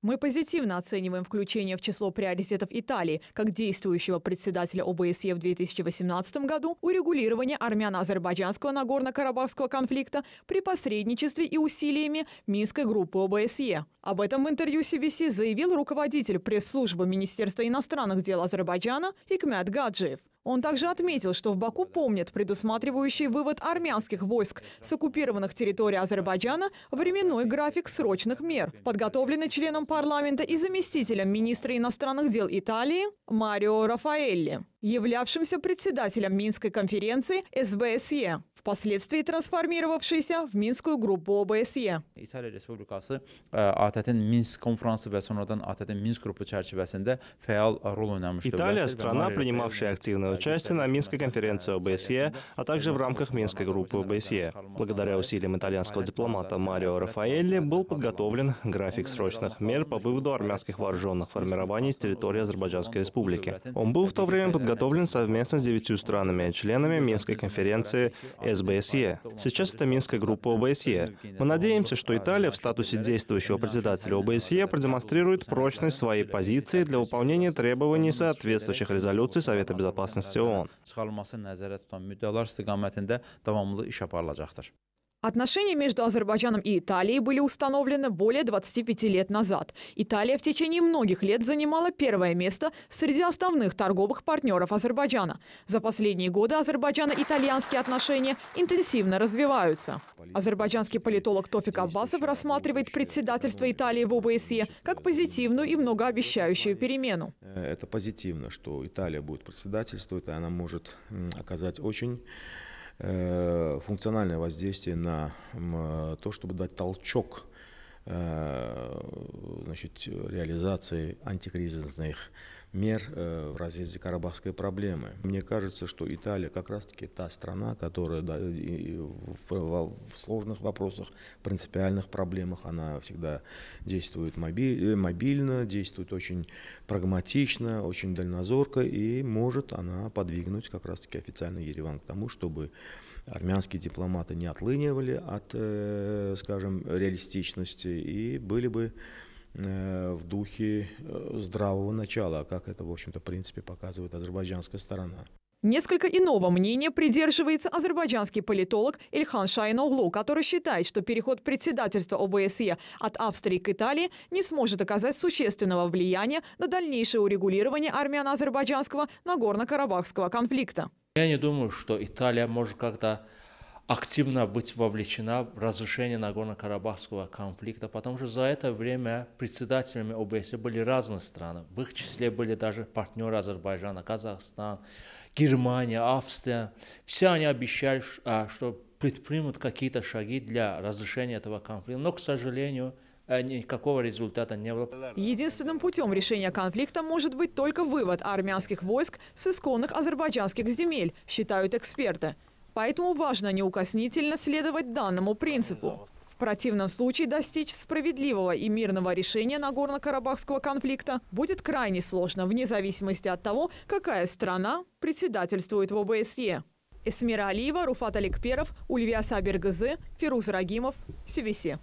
Мы позитивно оцениваем включение в число приоритетов Италии как действующего председателя ОБСЕ в 2018 году урегулирование армяно-азербайджанского Нагорно-Карабахского конфликта при посредничестве и усилиями Минской группы ОБСЕ. Об этом в интервью CBC заявил руководитель пресс-службы Министерства иностранных дел Азербайджана Икмят Гаджиев. Он также отметил, что в Баку помнят предусматривающий вывод армянских войск с оккупированных территорий Азербайджана временной график срочных мер, подготовленный членом парламента и заместителем министра иностранных дел Италии Марио Рафаэлли являвшимся председателем Минской конференции СБСЕ, впоследствии трансформировавшейся в Минскую группу ОБСЕ. İtalya Respublikası e, ATƏT-in Minsk konferansı və sonradan ATƏT-in Minsk qrupu çərçivəsində fəal rol oynamışdır. Италия – страна, принимавшая активное участие на Минской конференции ОБСЕ, а также в рамках Минской группы ОБСЕ. Благодаря усилиям итальянского дипломата Марио Рафаэлли был подготовлен график срочных мер по выводу армянских вооруженных формирований с территории Азербайджанской республики. Он был в то время подготовлен подготовлен совместно с девятью странами, а членами Минской конференции СБСЕ. Сейчас это Минская группа ОБСЕ. Мы надеемся, что Италия в статусе действующего председателя ОБСЕ продемонстрирует прочность своей позиции для выполнения требований соответствующих резолюций Совета Безопасности ООН. Отношения между Азербайджаном и Италией были установлены более 25 лет назад. Италия в течение многих лет занимала первое место среди основных торговых партнеров Азербайджана. За последние годы азербайджано-итальянские отношения интенсивно развиваются. Азербайджанский политолог Тофик Аббасов рассматривает председательство Италии в ОБСЕ как позитивную и многообещающую перемену. Э, это позитивно, что Италия будет председательствовать, и она может оказать очень Э, функциональное воздействие на то, чтобы дать толчок э, значит, э, реализации антикризисных мер э, в разрезе карабахской проблемы. Мне кажется, что Италия как раз-таки та страна, которая да, в, сложных вопросах, принципиальных проблемах, она всегда действует э, мобильно, действует очень прагматично, очень дальнозорко, и может она подвигнуть как раз-таки официальный Ереван к тому, чтобы армянские дипломаты не отлынивали от, скажем, реалистичности и были бы Э, в духе э, здравого начала, а как это, в общем-то, в принципе показывает азербайджанская сторона. Несколько иного мнения придерживается азербайджанский политолог Ильхан Шайноглу, который считает, что переход председательства ОБСЕ от Австрии к Италии не сможет оказать существенного влияния на дальнейшее урегулирование армяно-азербайджанского Нагорно-Карабахского конфликта. Я не думаю, что Италия может как-то активно быть вовлечена в разрешение Нагорно-Карабахского конфликта, потому что за это время председателями ОБСЕ были разные страны. В их числе были даже партнеры Азербайджана, Казахстан, Германия, Австрия. Все они обещали, а, что предпримут какие-то шаги для разрешения этого конфликта. Но, к сожалению, э, никакого результата не было. Единственным путем решения конфликта может быть только вывод армянских войск с исконных азербайджанских земель, считают эксперты. Поэтому важно неукоснительно следовать данному принципу. В противном случае достичь справедливого и мирного решения Нагорно-Карабахского конфликта будет крайне сложно, вне зависимости от того, какая страна председательствует в ОБСЕ. Эсмира Алиева, Руфат Аликперов, Ульвия Сабергызы, Фируз Рагимов, Севиси.